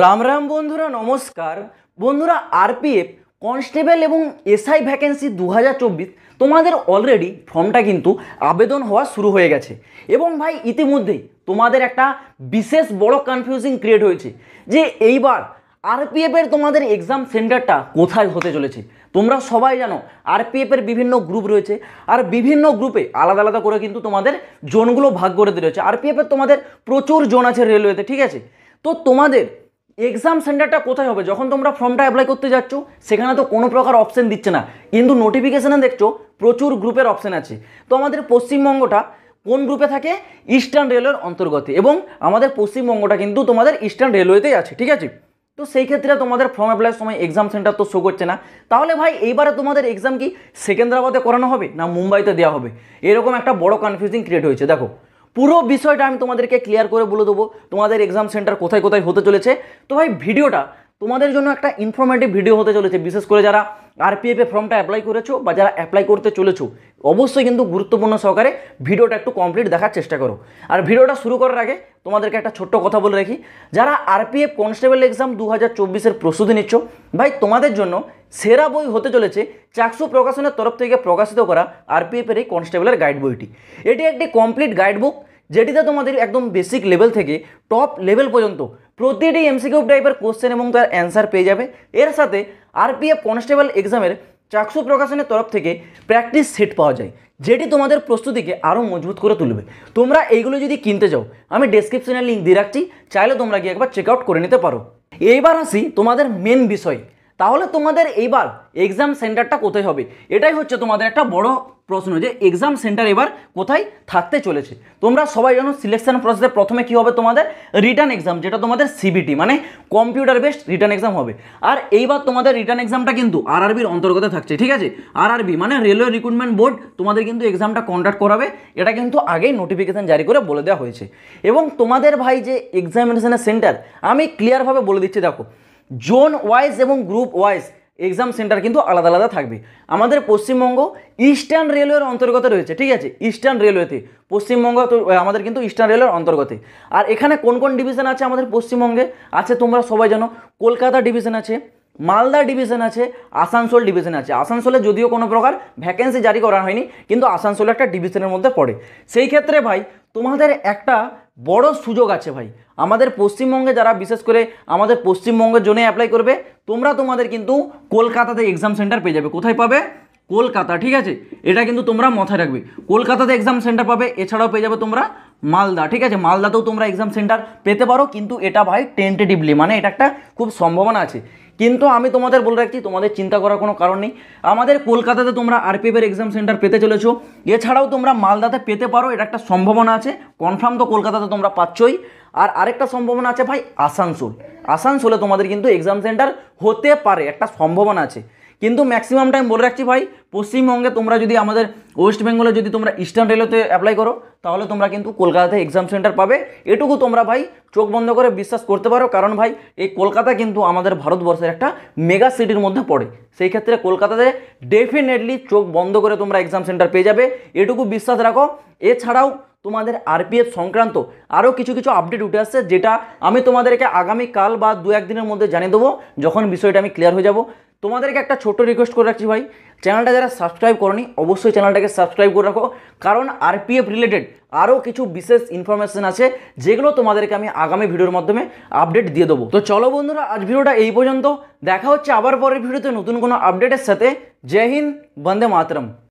রাম রাম বন্ধুরা নমস্কার বন্ধুরা আরপিএফ কনস্টেবল এবং এসআই ভ্যাকেন্সি দু তোমাদের অলরেডি ফর্মটা কিন্তু আবেদন হওয়া শুরু হয়ে গেছে এবং ভাই ইতিমধ্যেই তোমাদের একটা বিশেষ বড় কনফিউজিং ক্রিয়েট হয়েছে যে এইবার আরপিএফের তোমাদের এক্সাম সেন্টারটা কোথায় হতে চলেছে তোমরা সবাই জানো আরপিএফের বিভিন্ন গ্রুপ রয়েছে আর বিভিন্ন গ্রুপে আলাদা আলাদা করে কিন্তু তোমাদের জোনগুলো ভাগ করে দেওয়া রয়েছে আরপিএফের তোমাদের প্রচুর জোন আছে রেলওয়েতে ঠিক আছে তো তোমাদের এক্সাম সেন্টারটা কোথায় হবে যখন তোমরা ফর্মটা অ্যাপ্লাই করতে যাচ্ছ সেখানে তো কোনো প্রকার অপশান দিচ্ছে না কিন্তু নোটিফিকেশানে দেখছো প্রচুর গ্রুপের অপশন আছে তো আমাদের পশ্চিমবঙ্গটা কোন গ্রুপে থাকে ইস্টার্ন রেলওয়ের অন্তর্গত এবং আমাদের পশ্চিমবঙ্গটা কিন্তু তোমাদের ইস্টার্ন রেলওয়েতেই আছে ঠিক আছে তো সেই ক্ষেত্রে তোমাদের ফর্ম অ্যাপ্লাইয়ের সময় এক্সাম সেন্টার তো শো করছে না তাহলে ভাই এইবারে তোমাদের এক্সাম কি সেকেন্দ্রাবাদে করানো হবে না মুম্বাইতে দেওয়া হবে এরকম একটা বড় কনফিউজিং ক্রিয়েট হয়েছে দেখো পুরো বিষয়টা আমি তোমাদেরকে ক্লিয়ার করে বলে দেবো তোমাদের এক্সাম সেন্টার কোথায় কোথায় হতে চলেছে তো ভাই ভিডিওটা তোমাদের জন্য একটা ইনফরমেটিভ ভিডিও হতে চলেছে বিশেষ করে যারা আরপিএফে ফর্মটা অ্যাপ্লাই করেছো বা যারা অ্যাপ্লাই করতে চলেছো অবশ্যই কিন্তু গুরুত্বপূর্ণ সহকারে ভিডিওটা একটু কমপ্লিট দেখার চেষ্টা করো আর ভিডিওটা শুরু করার আগে তোমাদেরকে একটা ছোট্ট কথা বলে রাখি যারা আরপিএফ কনস্টেবল এক্সাম দু হাজার চব্বিশের প্রস্তুতি নিচ্ছ ভাই তোমাদের জন্য সেরা বই হতে চলেছে চাকসু প্রকাশনের তরফ থেকে প্রকাশিত করা আরপিএফের এই কনস্টেবলের গাইড বইটি এটি একটি কমপ্লিট গাইড বুক যেটিতে তোমাদের একদম বেসিক লেভেল থেকে টপ লেভেল পর্যন্ত প্রতিটি এমসিকিউ টাইপের কোশ্চেন এবং তার অ্যান্সার পেয়ে যাবে এর সাথে আরপিএফ কনস্টেবল এক্সামের চাকসু প্রকাশনের তরফ থেকে প্র্যাকটিস সেট পাওয়া যায় যেটি তোমাদের প্রস্তুতিকে আরও মজবুত করে তুলবে তোমরা এইগুলো যদি কিনতে যাও আমি ডেসক্রিপশনে লিঙ্ক দিয়ে রাখছি চাইলে তোমরা গিয়ে একবার চেক আউট করে নিতে পারো এইবার আসি তোমাদের মেন বিষয় তাহলে তোমাদের এইবার এক্সাম সেন্টারটা কোথায় হবে এটাই হচ্ছে তোমাদের একটা বড় প্রশ্ন যে এক্সাম সেন্টার এবার কোথায় থাকতে চলেছে তোমরা সবাই জানো সিলেকশন প্রসেসে প্রথমে কি হবে তোমাদের রিটার্ন এক্সাম যেটা তোমাদের সিবিটি মানে কম্পিউটার বেসড রিটার্ন এক্সাম হবে আর এইবার তোমাদের রিটার্ন এক্সামটা কিন্তু আরআরবির অন্তর্গত থাকছে ঠিক আছে আরআরবি মানে রেলওয়ে রিক্রুটমেন্ট বোর্ড তোমাদের কিন্তু এক্সামটা কন্ডাক্ট করাবে এটা কিন্তু আগেই নোটিফিকেশান জারি করে বলে দেওয়া হয়েছে এবং তোমাদের ভাই যে এক্সামিনেশানের সেন্টার আমি ক্লিয়ারভাবে বলে দিচ্ছি দেখো জোন ওয়াইজ এবং গ্রুপ ওয়াইজ এক্সাম সেন্টার কিন্তু আলাদা আলাদা থাকবে আমাদের পশ্চিমবঙ্গ ইস্টার্ন রেলওয়ের অন্তর্গত রয়েছে ঠিক আছে ইস্টার্ন রেলওয়েতে পশ্চিমবঙ্গ তো আমাদের কিন্তু ইস্টার্ন রেলওয়ের অন্তর্গতে আর এখানে কোন কোন ডিভিশন আছে আমাদের পশ্চিমবঙ্গে আছে তোমরা সবাই জানো কলকাতা ডিভিশন আছে মালদা ডিভিশন আছে আসানসোল ডিভিশন আছে আসানসোলে যদিও কোনো প্রকার ভ্যাকেন্সি জারি করা হয়নি কিন্তু আসানসোল একটা ডিভিশনের মধ্যে পড়ে সেই ক্ষেত্রে ভাই তোমাদের একটা বড় সুযোগ আছে ভাই আমাদের পশ্চিমবঙ্গে যারা বিশেষ করে আমাদের পশ্চিমবঙ্গের জন্য অ্যাপ্লাই করবে তোমরা তোমাদের কিন্তু কলকাতাতে এক্সাম সেন্টার পেয়ে যাবে কোথায় পাবে কলকাতা ঠিক আছে এটা কিন্তু তোমরা মাথায় রাখবে কলকাতাতে এক্সাম সেন্টার পাবে এছাড়াও পেয়ে যাবে তোমরা মালদা ঠিক আছে মালদাতেও তোমরা এক্সাম সেন্টার পেতে পারো কিন্তু এটা ভাই টেন্টেটিভলি মানে এটা একটা খুব সম্ভাবনা আছে কিন্তু আমি তোমাদের বলে রাখছি তোমাদের চিন্তা করার কোনো কারণ নেই আমাদের কলকাতাতে তোমরা আরপিএফের এক্সাম সেন্টার পেতে চলেছো এছাড়াও তোমরা মালদাতে পেতে পারো এটা একটা সম্ভাবনা আছে কনফার্ম তো কলকাতাতে তোমরা পাচ্ছই আর আরেকটা সম্ভাবনা আছে ভাই আসানসোল আসানসোলে তোমাদের কিন্তু এক্সাম সেন্টার হতে পারে একটা সম্ভাবনা আছে কিন্তু ম্যাক্সিমাম টাইম বলে রাখছি ভাই পশ্চিমবঙ্গে তোমরা যদি আমাদের ওয়েস্ট বেঙ্গলে যদি তোমরা ইস্টার্ন রেলওয়েতে অ্যাপ্লাই করো তাহলে তোমরা কিন্তু কলকাতাতে এক্সাম সেন্টার পাবে এটুকু তোমরা ভাই চোখ বন্ধ করে বিশ্বাস করতে পারো কারণ ভাই এই কলকাতা কিন্তু আমাদের ভারতবর্ষের একটা মেগা সিটির মধ্যে পড়ে সেই ক্ষেত্রে কলকাতাতে ডেফিনেটলি চোখ বন্ধ করে তোমরা এক্সাম সেন্টার পেয়ে যাবে এটুকু বিশ্বাস রাখো এছাড়াও তোমাদের আরপিএফ সংক্রান্ত আরও কিছু কিছু আপডেট উঠে আসছে যেটা আমি তোমাদেরকে আগামীকাল বা দু একদিনের মধ্যে জানিয়ে দেবো যখন বিষয়টা আমি ক্লিয়ার হয়ে যাব তোমাদেরকে একটা ছোট রিকোয়েস্ট করে রাখছি ভাই চ্যানেলটা যারা সাবস্ক্রাইব করনি অবশ্যই চ্যানেলটাকে সাবস্ক্রাইব করে রাখো কারণ আরপিএফ রিলেটেড আরও কিছু বিশেষ ইনফরমেশন আছে যেগুলো তোমাদেরকে আমি আগামী ভিডিওর মাধ্যমে আপডেট দিয়ে দেবো তো চলো বন্ধুরা আজ ভিডিওটা এই পর্যন্ত দেখা হচ্ছে আবার পরের ভিডিওতে নতুন কোনো আপডেটের সাথে জয় হিন্দ বন্দে মাতরম